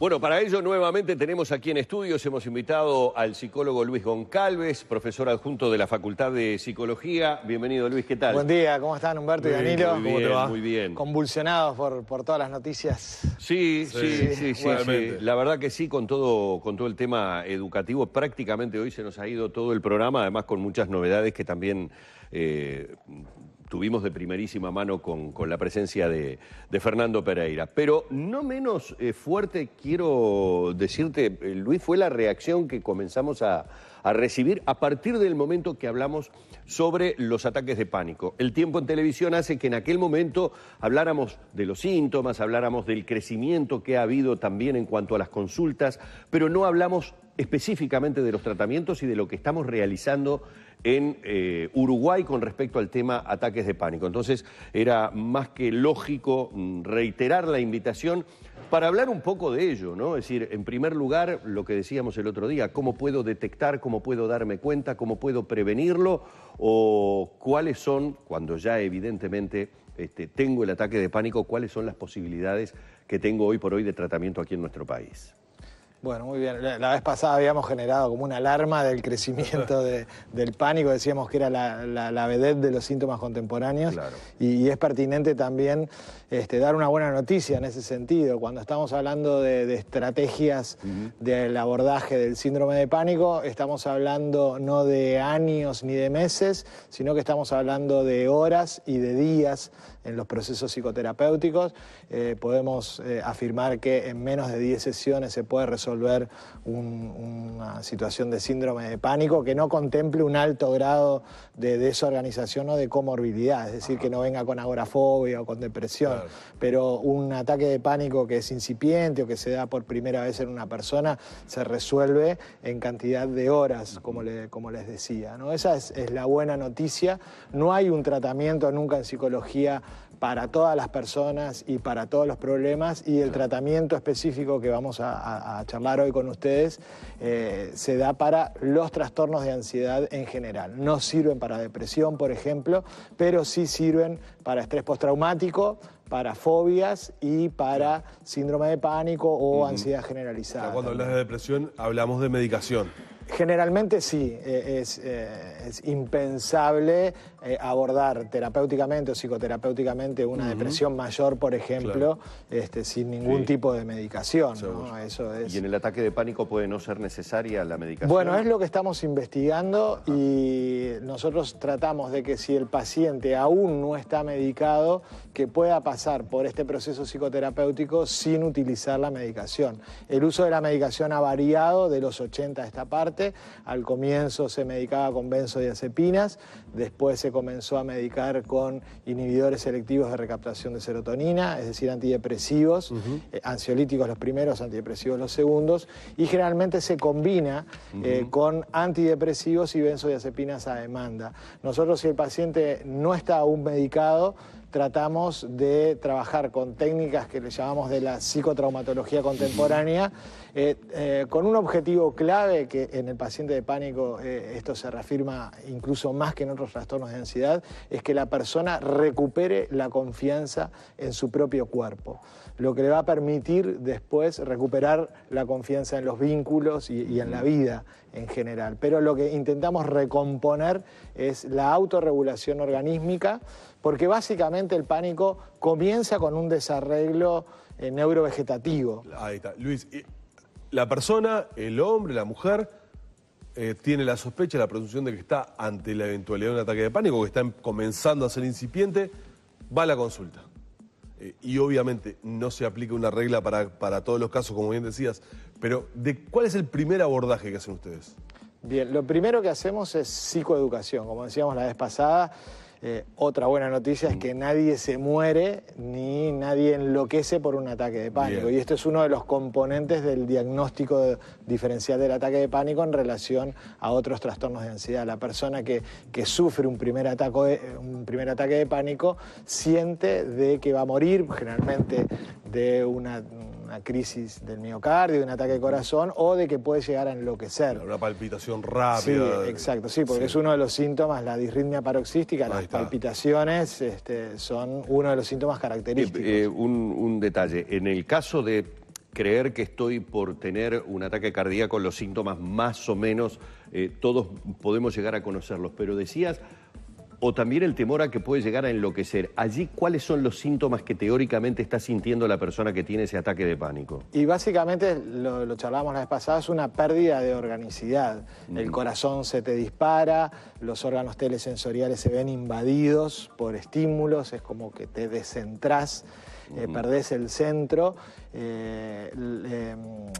Bueno, para ello nuevamente tenemos aquí en estudios, hemos invitado al psicólogo Luis Goncalves, profesor adjunto de la Facultad de Psicología. Bienvenido Luis, ¿qué tal? Buen día, ¿cómo están Humberto y Danilo? muy bien, ¿Cómo te va? Muy bien. Convulsionados por, todas las noticias. Sí, sí, sí, sí, La verdad que sí, con todo, con todo el tema educativo. Prácticamente hoy se nos ha ido todo el programa, además con muchas novedades que también eh, tuvimos de primerísima mano con, la presencia de, Fernando Pereira. Pero no menos eh, fuerte, quiero decirte, eh, Luis, fue la reacción que comenzamos a, a recibir a partir del momento que hablamos sobre los ataques de pánico. El tiempo en televisión hace que en aquel momento habláramos de los síntomas, habláramos del crecimiento que ha habido también en cuanto a las consultas, pero no hablamos específicamente de los tratamientos y de lo que estamos realizando en eh, Uruguay con respecto al tema ataques de pánico. Entonces era más que lógico mm, reiterar la invitación para hablar un poco de ello, ¿no? Es decir, en primer lugar, lo que decíamos el otro día, cómo puedo detectar, cómo puedo darme cuenta, cómo puedo prevenirlo o cuáles son, cuando ya evidentemente este, tengo el ataque de pánico, cuáles son las posibilidades que tengo hoy por hoy de tratamiento aquí en nuestro país. Bueno, muy bien. La vez pasada habíamos generado como una alarma del crecimiento del pánico, decíamos que era la, la, de los síntomas contemporáneos. Y, es pertinente también este, dar una buena noticia en ese sentido. Cuando estamos hablando de, estrategias del abordaje del síndrome de pánico, estamos hablando no de años ni de meses, sino que estamos hablando de horas y de días en los procesos psicoterapéuticos. Eh, podemos eh, afirmar que en menos de 10 sesiones se puede resolver una situación de síndrome de pánico que no contemple un alto grado de desorganización o de comorbilidad, es decir, que no venga con agorafobia o con depresión, pero un ataque de pánico que es incipiente o que se da por primera vez en una persona se resuelve en cantidad de horas, como, les decía. Esa es la buena noticia. No hay un tratamiento nunca en psicología para todas las personas y para todos los problemas y el tratamiento específico que vamos a, charlar hoy con ustedes eh, se da para los trastornos de ansiedad en general. No sirven para depresión, por ejemplo, pero sí sirven para estrés postraumático, para fobias y para síndrome de pánico o ansiedad generalizada. cuando hablas de depresión, hablamos de medicación. Generalmente sí, eh, eh, es, impensable eh, abordar terapéuticamente o psicoterapéuticamente una depresión mayor, por ejemplo, este, sin ningún tipo de medicación. ¿Y en el ataque de pánico puede no ser necesaria la medicación? Bueno, es lo que estamos investigando y nosotros tratamos de que si el paciente aún no está medicado, que pueda pasar por este proceso psicoterapéutico sin utilizar la medicación. El uso de la medicación ha variado de los 80 a esta parte al comienzo se medicaba con benzodiazepinas, después se comenzó a medicar con inhibidores selectivos de recaptación de serotonina, es decir, antidepresivos, eh, ansiolíticos los primeros, antidepresivos los segundos, y generalmente se combina eh, con antidepresivos y benzodiazepinas a demanda. Nosotros si el paciente no está aún medicado, tratamos de trabajar con técnicas que le llamamos de la psicotraumatología contemporánea, eh, eh, con un objetivo clave que en el paciente de pánico eh, esto se reafirma incluso más que en otros trastornos de ansiedad, es que la persona recupere la confianza en su propio cuerpo, lo que le va a permitir después recuperar la confianza en los vínculos y, en la vida en general. Pero lo que intentamos recomponer es la autorregulación organística porque básicamente el pánico comienza con un desarreglo eh, neurovegetativo. Ahí está. Luis, la persona, el hombre, la mujer, eh, tiene la sospecha, la presunción de que está ante la eventualidad de un ataque de pánico, que está comenzando a ser incipiente, va a la consulta. Eh, y obviamente no se aplica una regla para, para, todos los casos, como bien decías, pero de, ¿cuál es el primer abordaje que hacen ustedes? Bien, lo primero que hacemos es psicoeducación, como decíamos la vez pasada. Eh, otra buena noticia es que mm. nadie se muere ni nadie enloquece por un ataque de pánico. Y esto es uno de los componentes del diagnóstico diferencial del ataque de pánico en relación a otros trastornos de ansiedad. La persona que, sufre un primer, ataque de, un primer ataque de pánico siente de que va a morir, generalmente de una una crisis del miocardio, de un ataque de corazón o de que puede llegar a enloquecer. Una palpitación rápida. Sí, exacto, sí, porque es uno de los síntomas, la disritmia paroxística, las palpitaciones este, son uno de los síntomas característicos. Eh, eh, un, detalle, en el caso de creer que estoy por tener un ataque cardíaco, los síntomas más o menos, eh, todos podemos llegar a conocerlos, pero decías o también el temor a que puede llegar a enloquecer. Allí, ¿cuáles son los síntomas que teóricamente está sintiendo la persona que tiene ese ataque de pánico? Y básicamente, lo, lo charlábamos la vez pasada, es una pérdida de organicidad. El mm. corazón se te dispara, los órganos telesensoriales se ven invadidos por estímulos, es como que te descentrás, eh, mm. perdés el centro. Eh, em,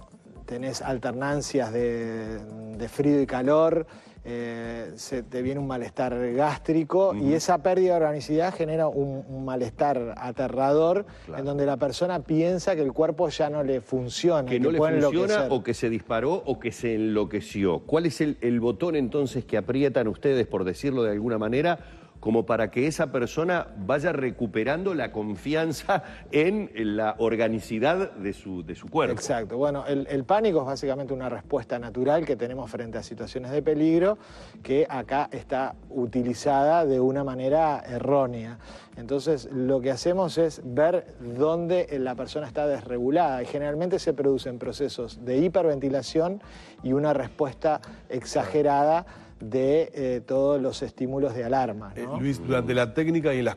tenés alternancias de frío y calor, eh, se te viene un malestar gástrico y esa pérdida de organicidad genera un, malestar aterrador en donde la persona piensa que el cuerpo ya no le funciona. Que no le funciona o que se disparó o que se enloqueció. ¿Cuál es el, el botón entonces que aprietan ustedes, por decirlo de alguna manera? como para que esa persona vaya recuperando la confianza en la organicidad de su, cuerpo. Exacto. Bueno, el, el, pánico es básicamente una respuesta natural que tenemos frente a situaciones de peligro que acá está utilizada de una manera errónea. Entonces, lo que hacemos es ver dónde la persona está desregulada y generalmente se producen procesos de hiperventilación y una respuesta exagerada de eh, todos los estímulos de alarma. Eh, Luis, durante la técnica y durante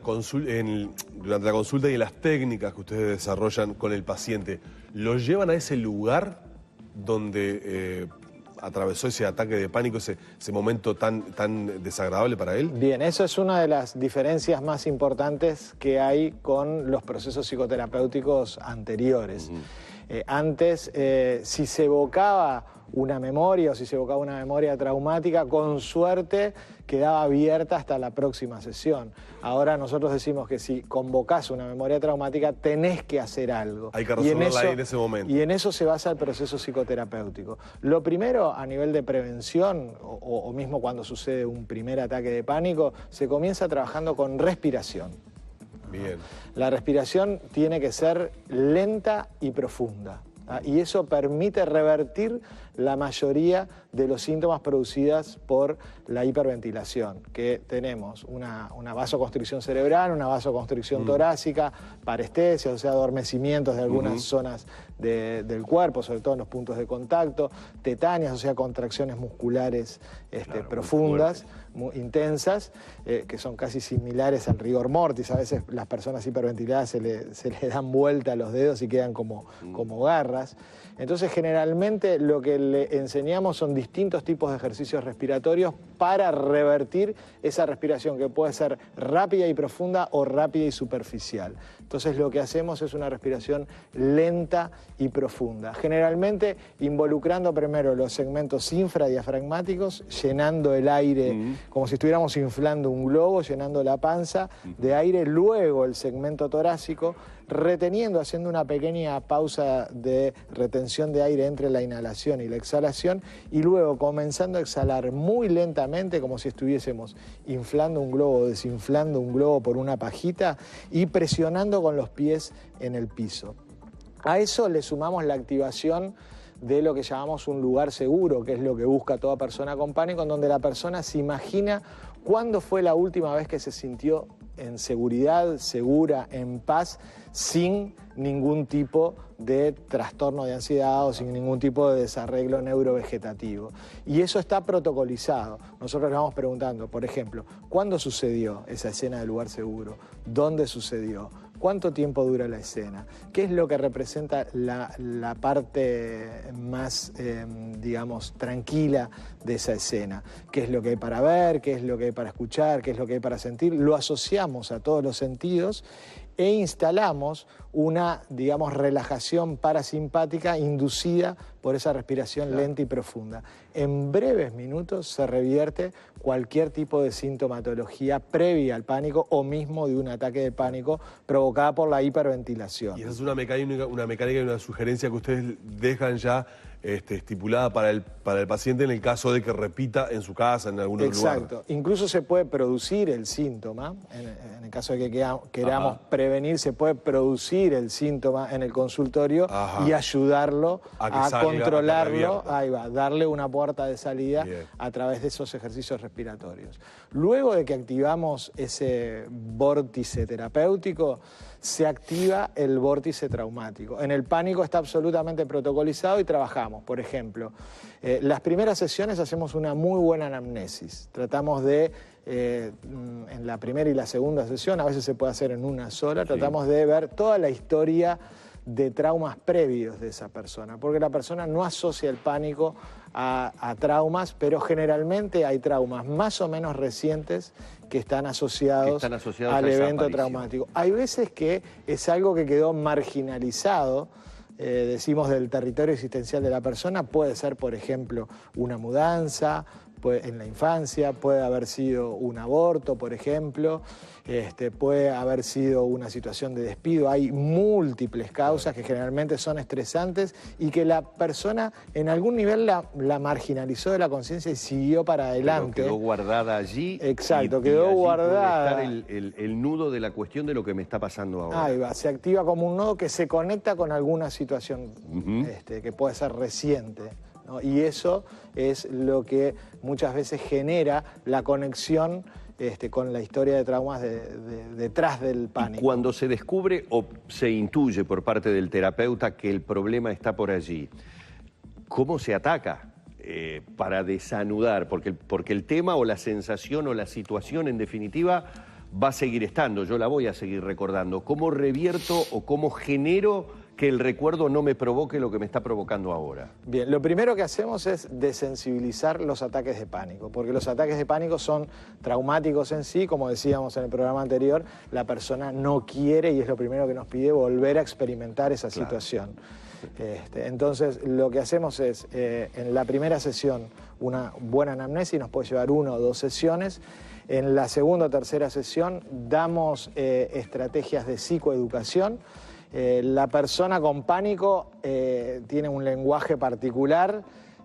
la consulta y en las técnicas que ustedes desarrollan con el paciente, ¿lo llevan a ese lugar donde eh, atravesó ese ataque de pánico, ese, momento tan, desagradable para él? Bien, eso es una de las diferencias más importantes que hay con los procesos psicoterapéuticos anteriores. Eh, antes, eh, si se evocaba una memoria o si se evocaba una memoria traumática, con suerte quedaba abierta hasta la próxima sesión. Ahora nosotros decimos que si convocas una memoria traumática, tenés que hacer algo. Hay que resolverla en ese momento. Y en eso se basa el proceso psicoterapéutico. Lo primero, a nivel de prevención, o mismo cuando sucede un primer ataque de pánico, se comienza trabajando con respiración. La respiración tiene que ser lenta y profunda. ¿ah? Y eso permite revertir la mayoría de los síntomas producidas por la hiperventilación, que tenemos una, una vasoconstricción cerebral, una vasoconstricción mm. torácica, parestesia o sea, adormecimientos de algunas zonas del cuerpo, sobre todo en los puntos de contacto, tetáneas, o sea, contracciones musculares este, profundas. intensas, eh, que son casi similares al rigor mortis. A veces las personas hiperventiladas se le, dan vuelta a los dedos y quedan como, mm. como garras. Entonces, generalmente lo que le enseñamos son distintos tipos de ejercicios respiratorios para revertir esa respiración que puede ser rápida y profunda o rápida y superficial. Entonces lo que hacemos es una respiración lenta y profunda, generalmente involucrando primero los segmentos infradiafragmáticos, llenando el aire como si estuviéramos inflando un globo, llenando la panza de aire, luego el segmento torácico, reteniendo, haciendo una pequeña pausa de retención de aire entre la inhalación y la exhalación y luego comenzando a exhalar muy lentamente como si estuviésemos inflando un globo, desinflando un globo por una pajita y presionando con los pies en el piso. A eso le sumamos la activación de lo que llamamos un lugar seguro, que es lo que busca toda persona con pánico, donde la persona se imagina cuándo fue la última vez que se sintió en seguridad, segura, en paz, sin ningún tipo de trastorno de ansiedad o sin ningún tipo de desarreglo neurovegetativo. Y eso está protocolizado. Nosotros le vamos preguntando, por ejemplo, ¿cuándo sucedió esa escena del lugar seguro? ¿Dónde sucedió? ¿Cuánto tiempo dura la escena? ¿Qué es lo que representa la, parte más, em, digamos, tranquila de esa escena? ¿Qué es lo que hay para ver? ¿Qué es lo que hay para escuchar? ¿Qué es lo que hay para sentir? Lo asociamos a todos los sentidos e instalamos una, digamos, relajación parasimpática inducida por esa respiración lenta y profunda. En breves minutos se revierte cualquier tipo de sintomatología previa al pánico o mismo de un ataque de pánico provocada por la hiperventilación. Y esa es una mecánica y una sugerencia que ustedes dejan ya este, estipulada para el, paciente en el caso de que repita en su casa, en algún Exacto. lugar. Exacto. Incluso se puede producir el síntoma, en, el caso de que queramos prevenir, se puede producir el síntoma en el consultorio y ayudarlo a, controlarlo, ahí va, darle una puerta de salida a través de esos ejercicios respiratorios. Luego de que activamos ese vórtice terapéutico, se activa el vórtice traumático. En el pánico está absolutamente protocolizado y trabajamos, por ejemplo. Eh, las primeras sesiones hacemos una muy buena anamnesis. Tratamos de, eh, mm, en la primera y la segunda sesión, a veces se puede hacer en una sola, tratamos de ver toda la historia de traumas previos de esa persona, porque la persona no asocia el pánico a, traumas, pero generalmente hay traumas más o menos recientes que están asociados, al evento traumático. Hay veces que es algo que quedó marginalizado. Eh, decimos del territorio existencial de la persona, puede ser, por ejemplo, una mudanza, en la infancia, puede haber sido un aborto, por ejemplo, este, puede haber sido una situación de despido. Hay múltiples causas que generalmente son estresantes y que la persona en algún nivel la, marginalizó de la conciencia y siguió para adelante. quedó guardada allí. Exacto, quedó guardada. Puede estar el, nudo de la cuestión de lo que me está pasando ahora. Ahí va, se activa como un nudo que se conecta con alguna situación este, que puede ser reciente. Y eso es lo que muchas veces genera la conexión este, con la historia de traumas detrás del pánico. Cuando se descubre o se intuye por parte del terapeuta que el problema está por allí, ¿cómo se ataca? Eh, para desanudar, porque, porque el tema o la sensación o la situación en definitiva va a seguir estando, yo la voy a seguir recordando. ¿Cómo revierto o cómo genero que el recuerdo no me provoque lo que me está provocando ahora? Bien, lo primero que hacemos es desensibilizar los ataques de pánico, porque los ataques de pánico son traumáticos en sí, como decíamos en el programa anterior, la persona no quiere y es lo primero que nos pide volver a experimentar esa situación. Este, entonces, lo que hacemos es, eh, en la primera sesión, una buena anamnesis, nos puede llevar una o dos sesiones. En la segunda o tercera sesión, damos eh, estrategias de psicoeducación eh, la persona con pánico eh, tiene un lenguaje particular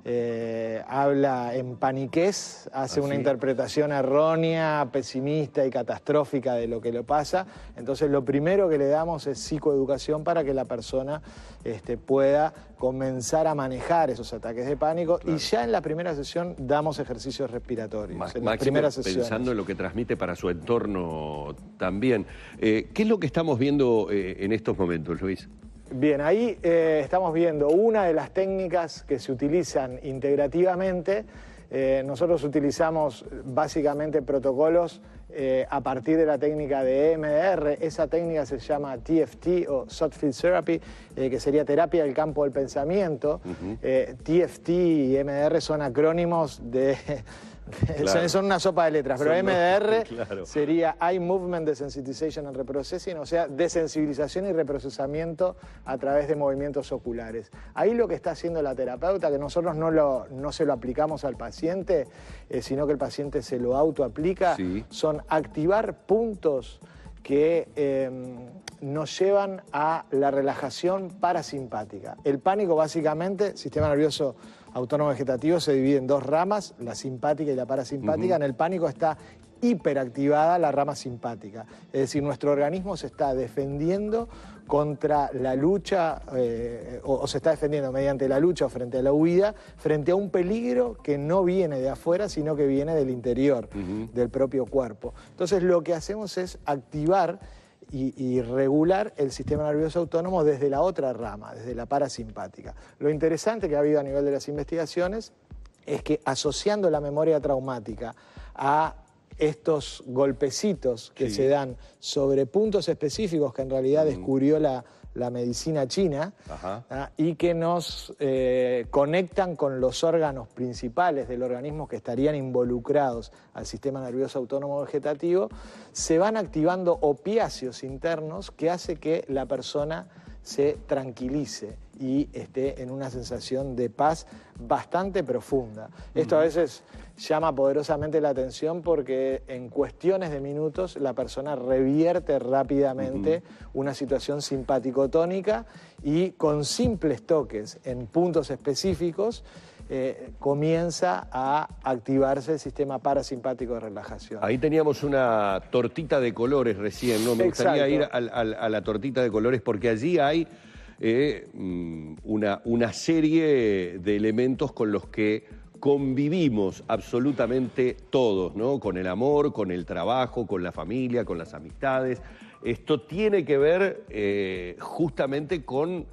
eh, habla en paniqués, hace una interpretación errónea, pesimista y catastrófica de lo que le pasa. Entonces lo primero que le damos es psicoeducación para que la persona este, pueda comenzar a manejar esos ataques de pánico y ya en la primera sesión damos ejercicios respiratorios. en la Pensando en lo que transmite para su entorno también. Eh, ¿Qué es lo que estamos viendo eh, en estos momentos, Luis? Bien, ahí eh, estamos viendo una de las técnicas que se utilizan integrativamente. Eh, nosotros utilizamos básicamente protocolos eh, a partir de la técnica de e MDR. Esa técnica se llama TFT o Thought Field Therapy, que sería terapia del campo del pensamiento. TFT y e MDR son acrónimos de Son una sopa de letras, pero MDR sería Eye Movement Desensitization and Reprocessing, o sea, desensibilización y reprocesamiento a través de movimientos oculares. Ahí lo que está haciendo la terapeuta, que nosotros no, no se lo aplicamos al paciente, eh, sino que el paciente se lo autoaplica, aplica, son activar puntos que em, nos llevan a la relajación parasimpática. El pánico básicamente, sistema nervioso autónomo vegetativo se divide en dos ramas, la simpática y la parasimpática. En el pánico está hiperactivada la rama simpática. Es decir, nuestro organismo se está defendiendo contra la lucha, eh, o, se está defendiendo mediante la lucha o frente a la huida, frente a un peligro que no viene de afuera, sino que viene del interior, del propio cuerpo. Entonces lo que hacemos es activar y, regular el sistema nervioso autónomo desde la otra rama, desde la parasimpática. Lo interesante que ha habido a nivel de las investigaciones es que asociando la memoria traumática a estos golpecitos que se dan sobre puntos específicos que en realidad descubrió la, la medicina china ¿ah? y que nos eh, conectan con los órganos principales del organismo que estarían involucrados al sistema nervioso autónomo vegetativo, se van activando opiáceos internos que hace que la persona se tranquilice y esté en una sensación de paz bastante profunda. Esto a veces llama poderosamente la atención porque en cuestiones de minutos la persona revierte rápidamente una situación simpaticotónica y con simples toques en puntos específicos eh, comienza a activarse el sistema parasimpático de relajación. Ahí teníamos una tortita de colores recién, ¿no? Me gustaría ir a la tortita de colores porque allí hay eh, mm, una, serie de elementos con los que convivimos absolutamente todos, ¿no? Con el amor, con el trabajo, con la familia, con las amistades. Esto tiene que ver eh, justamente con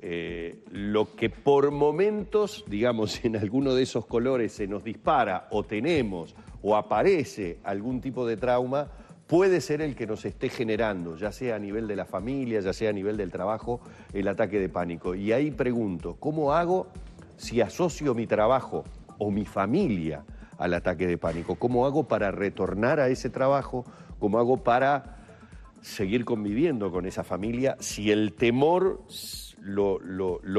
eh, lo que por momentos, digamos, en alguno de esos colores se nos dispara o tenemos o aparece algún tipo de trauma puede ser el que nos esté generando, ya sea a nivel de la familia, ya sea a nivel del trabajo, el ataque de pánico. Y ahí pregunto, ¿cómo hago si asocio mi trabajo o mi familia al ataque de pánico? ¿Cómo hago para retornar a ese trabajo? ¿Cómo hago para seguir conviviendo con esa familia si el temor lo,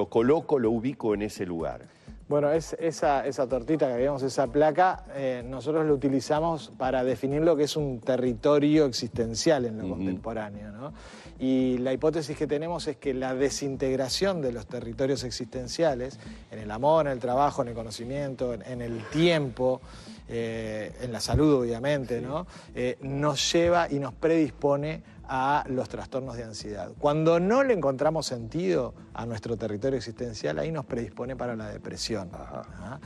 coloco, lo ubico en ese lugar? Bueno, es, esa, tortita que habíamos, esa placa, eh, nosotros la utilizamos para definir lo que es un territorio existencial en lo contemporáneo. ¿no? Y la hipótesis que tenemos es que la desintegración de los territorios existenciales, en el amor, en el trabajo, en el conocimiento, en, el tiempo, eh, en la salud obviamente, ¿no? Eh, nos lleva y nos predispone a los trastornos de ansiedad. Cuando no le encontramos sentido a nuestro territorio existencial, ahí nos predispone para la depresión. ¿Ah?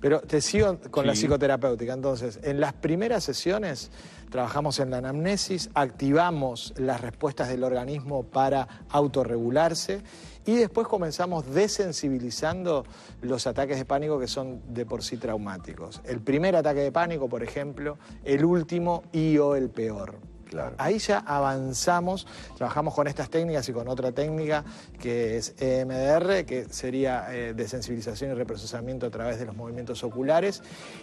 Pero te sigo con la psicoterapéutica. Entonces, en las primeras sesiones trabajamos en la anamnesis, activamos las respuestas del organismo para autorregularse y después comenzamos desensibilizando los ataques de pánico que son de por sí traumáticos. El primer ataque de pánico, por ejemplo, el último y o el peor. Ahí ya avanzamos, trabajamos con estas técnicas y con otra técnica que es EMDR, que sería eh, de sensibilización y reprocesamiento a través de los movimientos oculares,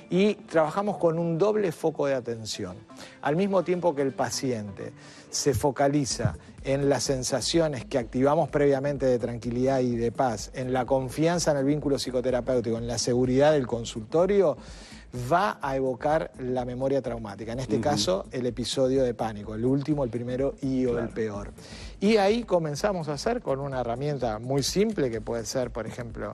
y trabajamos con un doble foco de atención. Al mismo tiempo que el paciente se focaliza en las sensaciones que activamos previamente de tranquilidad y de paz, en la confianza en el vínculo psicoterapéutico, en la seguridad del consultorio, va a evocar la memoria traumática. En este caso, el episodio de pánico, el último, el primero y o el peor. Y ahí comenzamos a hacer con una herramienta muy simple que puede ser, por ejemplo,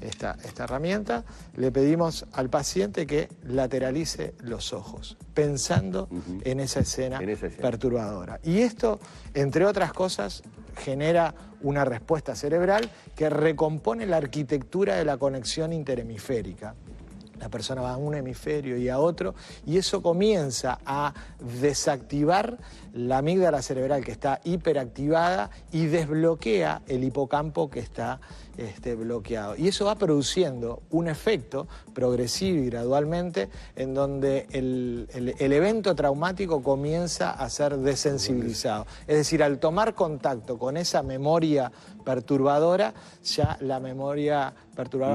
esta, herramienta, le pedimos al paciente que lateralice los ojos, pensando en, esa escena en, esa escena perturbadora. Y esto, entre otras cosas, genera una respuesta cerebral que recompone la arquitectura de la conexión interhemisférica la persona va a un hemisferio y a otro, y eso comienza a desactivar la amígdala cerebral que está hiperactivada y desbloquea el hipocampo que está este, bloqueado. Y eso va produciendo un efecto progresivo y gradualmente en donde el evento traumático comienza a ser desensibilizado. Es decir, al tomar contacto con esa memoria perturbadora, ya la memoria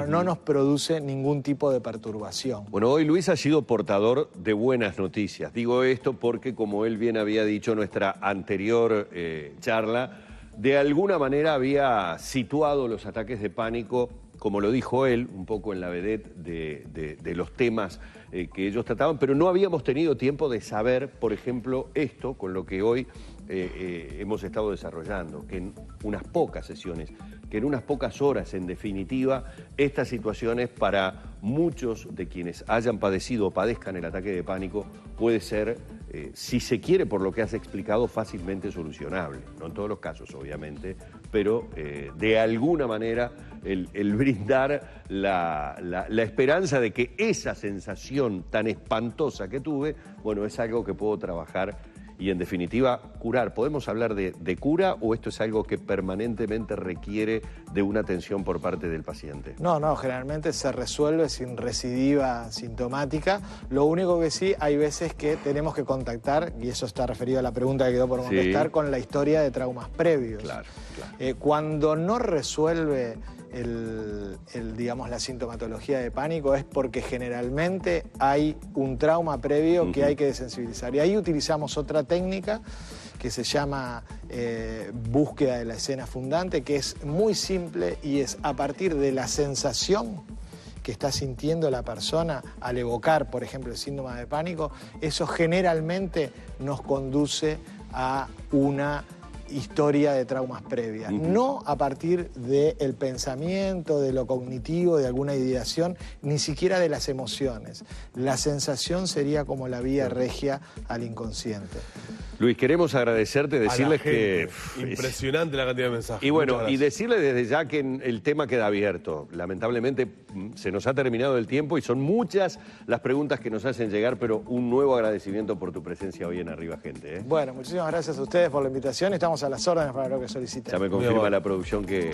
no nos produce ningún tipo de perturbación. Bueno, hoy Luis ha sido portador de buenas noticias. Digo esto porque, como él bien había dicho en nuestra anterior eh, charla, de alguna manera había situado los ataques de pánico, como lo dijo él, un poco en la vedette de los temas eh, que ellos trataban, pero no habíamos tenido tiempo de saber, por ejemplo, esto con lo que hoy eh, eh, hemos estado desarrollando, que en unas pocas sesiones, que en unas pocas horas, en definitiva, estas situaciones para muchos de quienes hayan padecido o padezcan el ataque de pánico puede ser si se quiere, por lo que has explicado, fácilmente solucionable. No en todos los casos, obviamente, pero de alguna manera el, brindar la, esperanza de que esa sensación tan espantosa que tuve, bueno, es algo que puedo trabajar y en definitiva curar. ¿Podemos hablar de, cura o esto es algo que permanentemente requiere de una atención por parte del paciente? No, no, generalmente se resuelve sin recidiva sintomática. Lo único que sí, hay veces que tenemos que contactar, y eso está referido a la pregunta que quedó por contestar, con la historia de traumas previos. Claro, eh, cuando no resuelve... El, digamos, la sintomatología de pánico es porque generalmente hay un trauma previo que hay que desensibilizar. Y ahí utilizamos otra técnica que se llama eh, búsqueda de la escena fundante, que es muy simple y es a partir de la sensación que está sintiendo la persona al evocar, por ejemplo, el síndrome de pánico, eso generalmente nos conduce a una historia de traumas previas, no a partir del pensamiento, de lo cognitivo, de alguna ideación, ni siquiera de las emociones. La sensación sería como la vía regia al inconsciente. Luis, queremos agradecerte, decirles que... Impresionante la cantidad de mensajes. Y bueno, y decirle desde ya que el tema queda abierto. Lamentablemente mm, se nos ha terminado el tiempo y son muchas las preguntas que nos hacen llegar, pero un nuevo agradecimiento por tu presencia hoy en Arriba Gente. ¿eh? Bueno, muchísimas gracias a ustedes por la invitación. Estamos a las horas para lo que soliciten. Ya me confirma la producción que...